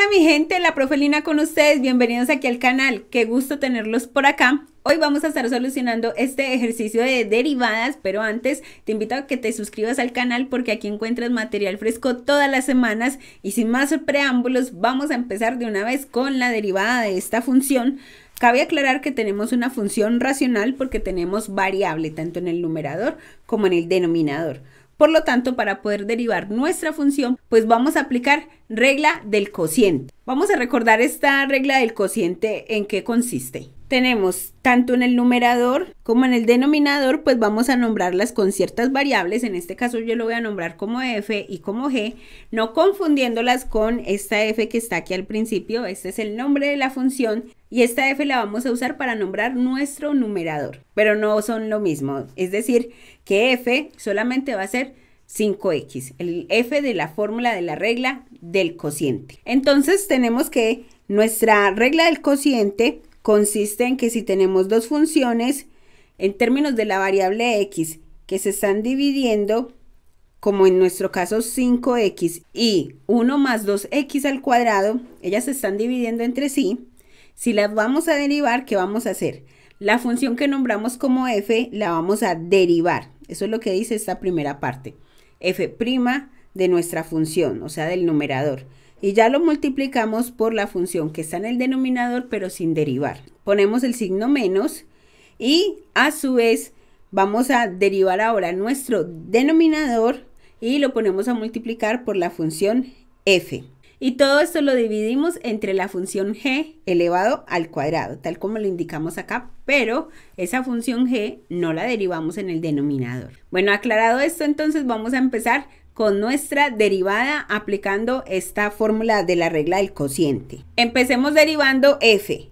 Hola mi gente, la profelina con ustedes, bienvenidos aquí al canal, qué gusto tenerlos por acá. Hoy vamos a estar solucionando este ejercicio de derivadas, pero antes te invito a que te suscribas al canal porque aquí encuentras material fresco todas las semanas y sin más preámbulos vamos a empezar de una vez con la derivada de esta función. Cabe aclarar que tenemos una función racional porque tenemos variable tanto en el numerador como en el denominador. Por lo tanto, para poder derivar nuestra función, pues vamos a aplicar regla del cociente. Vamos a recordar esta regla del cociente en qué consiste. Tenemos tanto en el numerador como en el denominador, pues vamos a nombrarlas con ciertas variables. En este caso yo lo voy a nombrar como f y como g, no confundiéndolas con esta f que está aquí al principio. Este es el nombre de la función y esta f la vamos a usar para nombrar nuestro numerador, pero no son lo mismo. Es decir, que f solamente va a ser 5x, el f de la fórmula de la regla del cociente. Entonces tenemos que nuestra regla del cociente consiste en que si tenemos dos funciones en términos de la variable x que se están dividiendo, como en nuestro caso 5x y 1 más 2x al cuadrado, ellas se están dividiendo entre sí. Si las vamos a derivar, ¿qué vamos a hacer? La función que nombramos como f la vamos a derivar. Eso es lo que dice esta primera parte f' de nuestra función, o sea, del numerador. Y ya lo multiplicamos por la función que está en el denominador, pero sin derivar. Ponemos el signo menos y a su vez vamos a derivar ahora nuestro denominador y lo ponemos a multiplicar por la función f. Y todo esto lo dividimos entre la función g elevado al cuadrado, tal como lo indicamos acá, pero esa función g no la derivamos en el denominador. Bueno, aclarado esto, entonces vamos a empezar con nuestra derivada aplicando esta fórmula de la regla del cociente. Empecemos derivando f,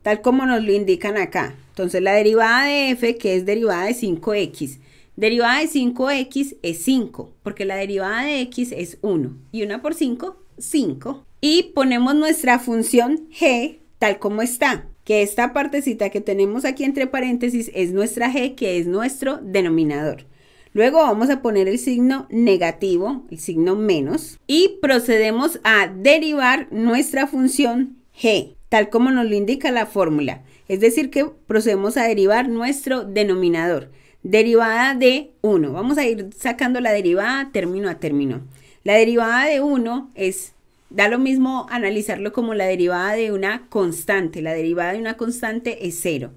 tal como nos lo indican acá. Entonces la derivada de f, que es derivada de 5x, derivada de 5x es 5, porque la derivada de x es 1, y 1 por 5 5 y ponemos nuestra función g tal como está, que esta partecita que tenemos aquí entre paréntesis es nuestra g, que es nuestro denominador. Luego vamos a poner el signo negativo, el signo menos, y procedemos a derivar nuestra función g, tal como nos lo indica la fórmula. Es decir, que procedemos a derivar nuestro denominador. Derivada de 1. Vamos a ir sacando la derivada término a término. La derivada de 1 es, da lo mismo analizarlo como la derivada de una constante. La derivada de una constante es 0.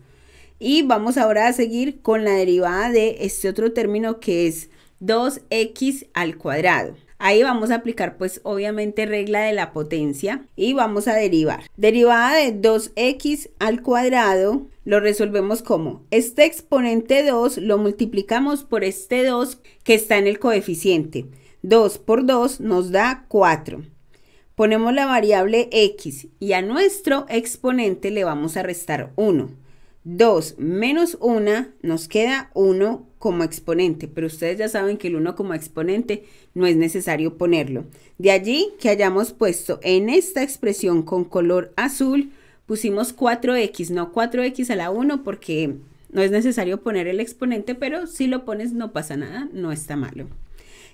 Y vamos ahora a seguir con la derivada de este otro término que es 2x al cuadrado. Ahí vamos a aplicar pues obviamente regla de la potencia y vamos a derivar. Derivada de 2x al cuadrado lo resolvemos como este exponente 2 lo multiplicamos por este 2 que está en el coeficiente. 2 por 2 nos da 4. Ponemos la variable x y a nuestro exponente le vamos a restar 1. 2 menos 1 nos queda 1 como exponente, pero ustedes ya saben que el 1 como exponente no es necesario ponerlo. De allí que hayamos puesto en esta expresión con color azul, pusimos 4x, no 4x a la 1 porque no es necesario poner el exponente, pero si lo pones no pasa nada, no está malo.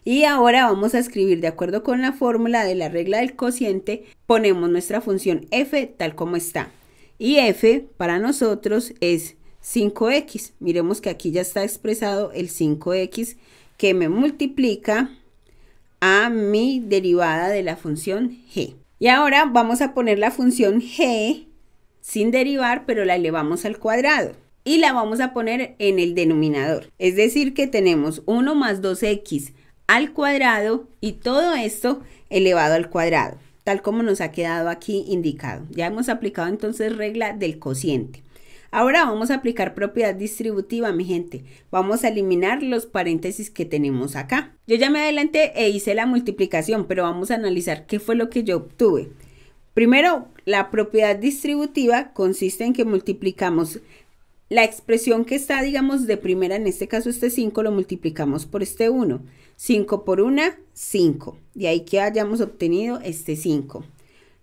Y ahora vamos a escribir de acuerdo con la fórmula de la regla del cociente, ponemos nuestra función f tal como está. Y f para nosotros es 5x. Miremos que aquí ya está expresado el 5x que me multiplica a mi derivada de la función g. Y ahora vamos a poner la función g sin derivar, pero la elevamos al cuadrado y la vamos a poner en el denominador. Es decir, que tenemos 1 más 2x al cuadrado y todo esto elevado al cuadrado, tal como nos ha quedado aquí indicado. Ya hemos aplicado entonces regla del cociente. Ahora vamos a aplicar propiedad distributiva, mi gente. Vamos a eliminar los paréntesis que tenemos acá. Yo ya me adelanté e hice la multiplicación, pero vamos a analizar qué fue lo que yo obtuve. Primero, la propiedad distributiva consiste en que multiplicamos la expresión que está, digamos, de primera, en este caso este 5, lo multiplicamos por este 1. 5 por 1, 5. De ahí que hayamos obtenido este 5.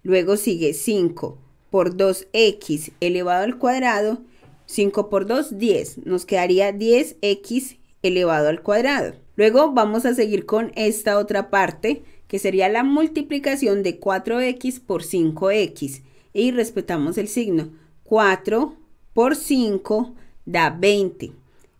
Luego sigue 5 por 2x elevado al cuadrado. 5 por 2, 10. Nos quedaría 10x elevado al cuadrado. Luego vamos a seguir con esta otra parte, que sería la multiplicación de 4x por 5x. Y respetamos el signo. 4 por 5 da 20.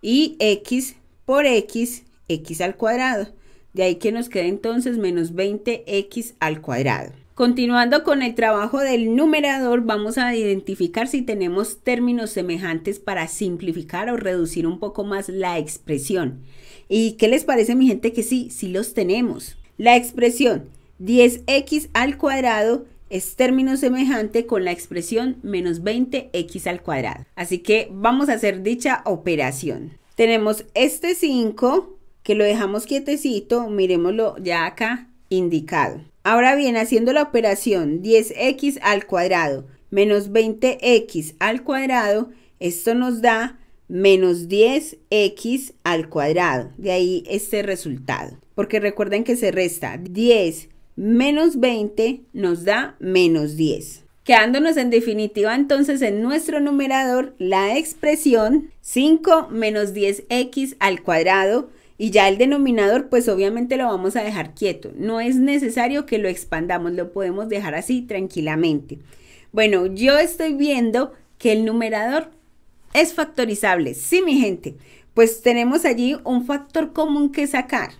Y x por x x al cuadrado. De ahí que nos quede entonces menos 20x al cuadrado. Continuando con el trabajo del numerador, vamos a identificar si tenemos términos semejantes para simplificar o reducir un poco más la expresión. ¿Y qué les parece mi gente que sí? Sí los tenemos. La expresión 10x al cuadrado es término semejante con la expresión menos 20x al cuadrado. Así que vamos a hacer dicha operación. Tenemos este 5 que lo dejamos quietecito, miremoslo ya acá indicado. Ahora bien, haciendo la operación 10x al cuadrado menos 20x al cuadrado, esto nos da menos 10x al cuadrado. De ahí este resultado. Porque recuerden que se resta 10 menos 20 nos da menos 10. Quedándonos en definitiva entonces en nuestro numerador la expresión 5 menos 10x al cuadrado y ya el denominador, pues obviamente lo vamos a dejar quieto. No es necesario que lo expandamos, lo podemos dejar así tranquilamente. Bueno, yo estoy viendo que el numerador es factorizable. Sí, mi gente, pues tenemos allí un factor común que sacar.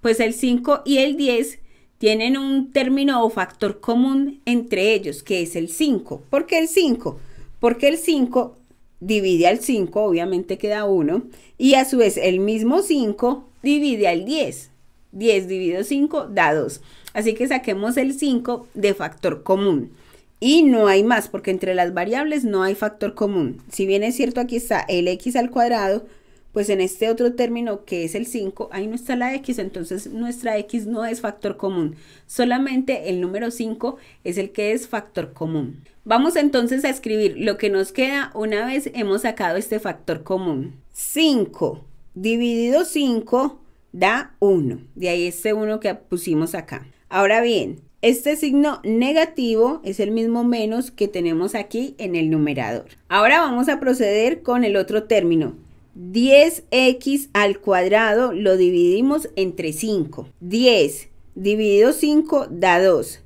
Pues el 5 y el 10 tienen un término o factor común entre ellos, que es el 5. ¿Por qué el 5? Porque el 5 divide al 5, obviamente queda 1, y a su vez el mismo 5 divide al 10. 10 dividido 5 da 2. Así que saquemos el 5 de factor común. Y no hay más, porque entre las variables no hay factor común. Si bien es cierto, aquí está el x al cuadrado pues en este otro término que es el 5, ahí no está la X, entonces nuestra X no es factor común, solamente el número 5 es el que es factor común. Vamos entonces a escribir lo que nos queda una vez hemos sacado este factor común. 5 dividido 5 da 1, de ahí este 1 que pusimos acá. Ahora bien, este signo negativo es el mismo menos que tenemos aquí en el numerador. Ahora vamos a proceder con el otro término. 10x al cuadrado lo dividimos entre 5. 10 dividido 5 da 2.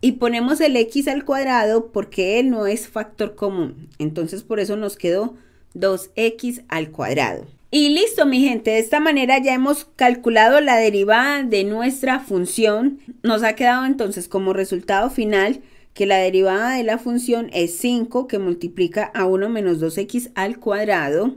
Y ponemos el x al cuadrado porque él no es factor común. Entonces por eso nos quedó 2x al cuadrado. Y listo mi gente, de esta manera ya hemos calculado la derivada de nuestra función. Nos ha quedado entonces como resultado final que la derivada de la función es 5 que multiplica a 1 menos 2x al cuadrado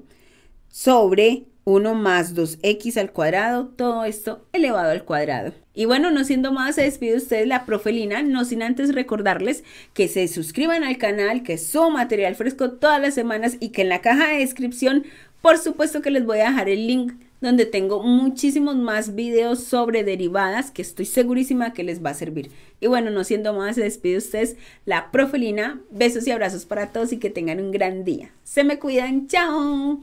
sobre 1 más 2x al cuadrado, todo esto elevado al cuadrado. Y bueno, no siendo más, se despide ustedes la profelina, no sin antes recordarles que se suscriban al canal, que subo material fresco todas las semanas y que en la caja de descripción, por supuesto que les voy a dejar el link donde tengo muchísimos más videos sobre derivadas que estoy segurísima que les va a servir. Y bueno, no siendo más, se despide ustedes la profelina. Besos y abrazos para todos y que tengan un gran día. Se me cuidan, chao.